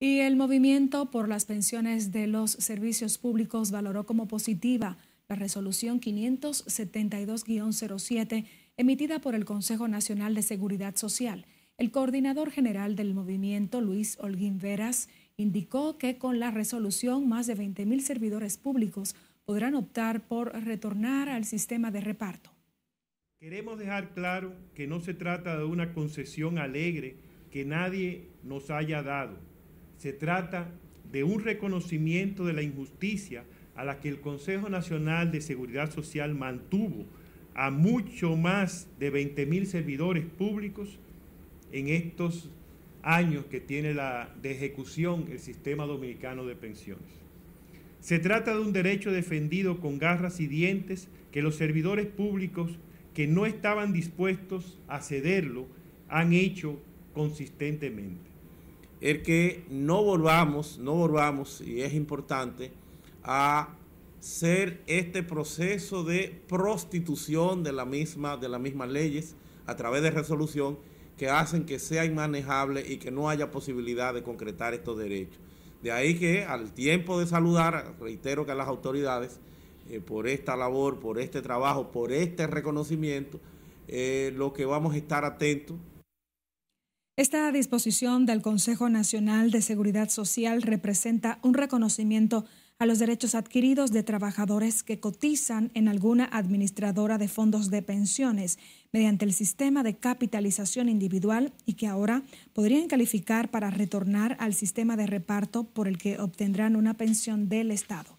Y el movimiento por las pensiones de los servicios públicos valoró como positiva la resolución 572-07 emitida por el Consejo Nacional de Seguridad Social. El coordinador general del movimiento, Luis Holguín Veras, indicó que con la resolución más de 20.000 servidores públicos podrán optar por retornar al sistema de reparto. Queremos dejar claro que no se trata de una concesión alegre que nadie nos haya dado se trata de un reconocimiento de la injusticia a la que el Consejo Nacional de Seguridad Social mantuvo a mucho más de 20 mil servidores públicos en estos años que tiene la, de ejecución el sistema dominicano de pensiones. Se trata de un derecho defendido con garras y dientes que los servidores públicos que no estaban dispuestos a cederlo han hecho consistentemente el que no volvamos, no volvamos, y es importante, a ser este proceso de prostitución de, la misma, de las mismas leyes a través de resolución que hacen que sea inmanejable y que no haya posibilidad de concretar estos derechos. De ahí que al tiempo de saludar, reitero que a las autoridades, eh, por esta labor, por este trabajo, por este reconocimiento, eh, lo que vamos a estar atentos esta disposición del Consejo Nacional de Seguridad Social representa un reconocimiento a los derechos adquiridos de trabajadores que cotizan en alguna administradora de fondos de pensiones mediante el sistema de capitalización individual y que ahora podrían calificar para retornar al sistema de reparto por el que obtendrán una pensión del Estado.